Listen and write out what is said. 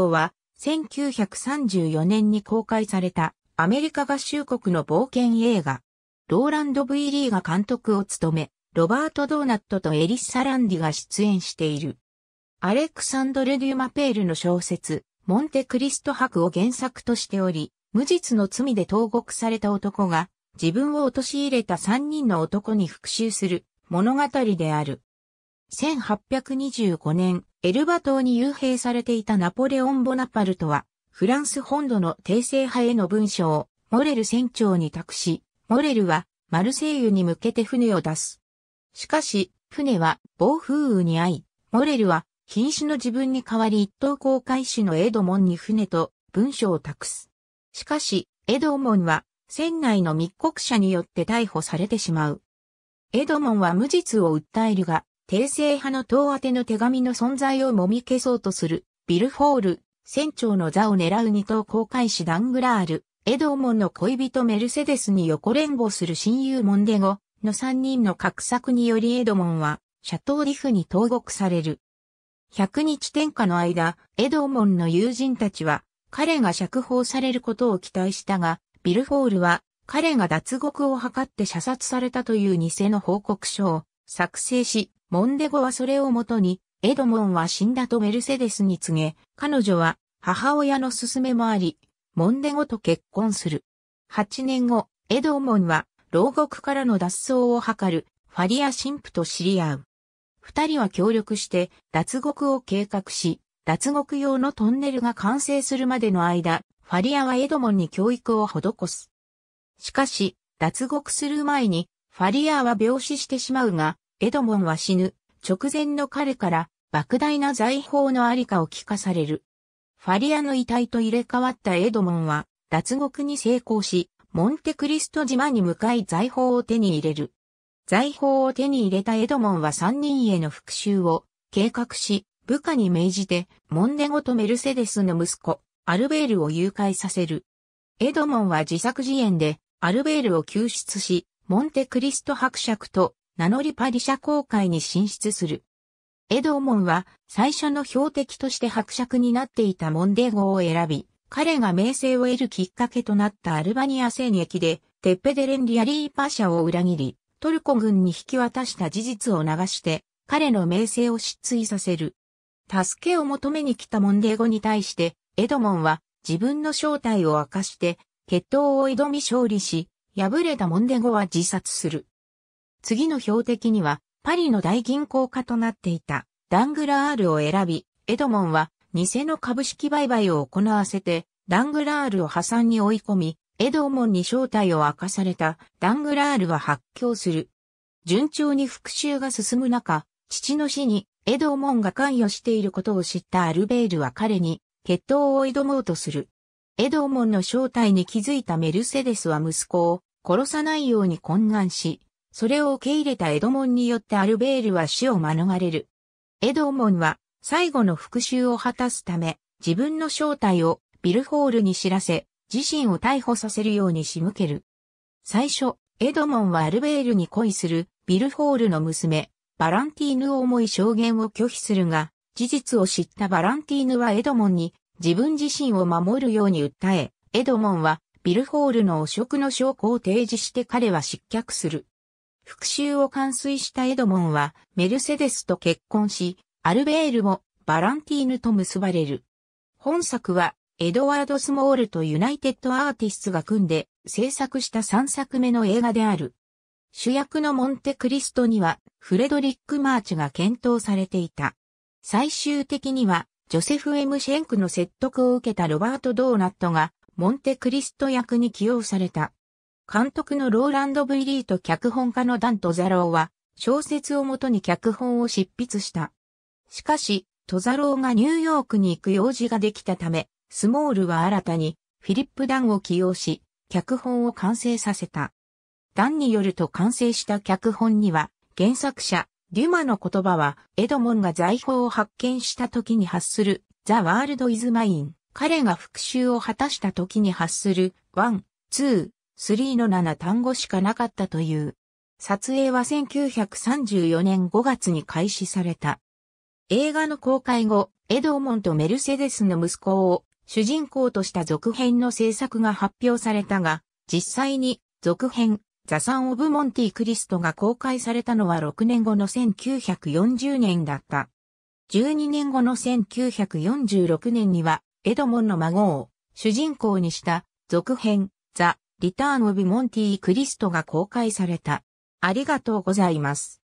は、1934年に公開されたアメリカ合衆国の冒険映画、ローランド・ V・ イリーが監督を務め、ロバート・ドーナットとエリッサ・ランディが出演している。アレクサンドル・デュマペールの小説、モンテ・クリスト博を原作としており、無実の罪で投獄された男が、自分を陥れた3人の男に復讐する物語である。1825年、エルバ島に幽閉されていたナポレオン・ボナパルトは、フランス本土の帝政派への文書を、モレル船長に託し、モレルは、マルセイユに向けて船を出す。しかし、船は暴風雨に遭い、モレルは、瀕死の自分に代わり一等航海士のエドモンに船と文書を託す。しかし、エドモンは、船内の密告者によって逮捕されてしまう。エドモンは無実を訴えるが、帝政派の党宛ての手紙の存在をもみ消そうとする、ビルフォール、船長の座を狙う二等航海士ダングラール、エドーモンの恋人メルセデスに横連合する親友モンデゴの3人の画策によりエドモンは、シャトーリフに投獄される。100日天下の間、エドーモンの友人たちは、彼が釈放されることを期待したが、ビルフォールは、彼が脱獄を図って射殺されたという偽の報告書を作成し、モンデゴはそれをもとに、エドモンは死んだとメルセデスに告げ、彼女は母親の勧めもあり、モンデゴと結婚する。8年後、エドモンは牢獄からの脱走を図るファリア神父と知り合う。二人は協力して脱獄を計画し、脱獄用のトンネルが完成するまでの間、ファリアはエドモンに教育を施す。しかし、脱獄する前に、ファリアは病死してしまうが、エドモンは死ぬ、直前の彼から、莫大な財宝のありかを聞かされる。ファリアの遺体と入れ替わったエドモンは、脱獄に成功し、モンテクリスト島に向かい財宝を手に入れる。財宝を手に入れたエドモンは三人への復讐を計画し、部下に命じて、モンデゴとメルセデスの息子、アルベールを誘拐させる。エドモンは自作自演で、アルベールを救出し、モンテクリスト伯爵と名乗りパリ社公会に進出する。エドモンは最初の標的として伯爵になっていたモンデーゴを選び、彼が名声を得るきっかけとなったアルバニア戦役で、テッペデレン・リアリーパシャを裏切り、トルコ軍に引き渡した事実を流して、彼の名声を失墜させる。助けを求めに来たモンデーゴに対して、エドモンは自分の正体を明かして、決闘を挑み勝利し、敗れたモンデゴは自殺する。次の標的には、パリの大銀行家となっていたダングラールを選び、エドモンは偽の株式売買を行わせて、ダングラールを破産に追い込み、エドモンに正体を明かされたダングラールは発狂する。順調に復讐が進む中、父の死にエドモンが関与していることを知ったアルベールは彼に決闘を挑もうとする。エドモンの正体に気づいたメルセデスは息子を殺さないように懇願し、それを受け入れたエドモンによってアルベールは死を免れる。エドモンは最後の復讐を果たすため、自分の正体をビルホールに知らせ、自身を逮捕させるように仕向ける。最初、エドモンはアルベールに恋するビルホールの娘、バランティーヌを思い証言を拒否するが、事実を知ったバランティーヌはエドモンに自分自身を守るように訴え、エドモンはビルホールの汚職の証拠を提示して彼は失脚する。復讐を完遂したエドモンはメルセデスと結婚し、アルベールもバランティーヌと結ばれる。本作はエドワード・スモールとユナイテッド・アーティストが組んで制作した3作目の映画である。主役のモンテクリストにはフレドリック・マーチが検討されていた。最終的にはジョセフ・エム・シェンクの説得を受けたロバート・ドーナットがモンテクリスト役に起用された。監督のローランド・ブイリーと脚本家のダン・トザローは、小説をもとに脚本を執筆した。しかし、トザローがニューヨークに行く用事ができたため、スモールは新たにフィリップ・ダンを起用し、脚本を完成させた。ダンによると完成した脚本には、原作者、デュマの言葉は、エドモンが財宝を発見した時に発する、ザ・ワールド・イズ・マイン。彼が復讐を果たした時に発する、ワン、ツー、3の7単語しかなかったという。撮影は1934年5月に開始された。映画の公開後、エドーモンとメルセデスの息子を主人公とした続編の制作が発表されたが、実際に続編、ザ・サン・オブ・モンティ・クリストが公開されたのは6年後の1940年だった。12年後の1946年には、エドモンの孫を主人公にした続編、ザ・リターン・オブ・モンティ・クリストが公開された。ありがとうございます。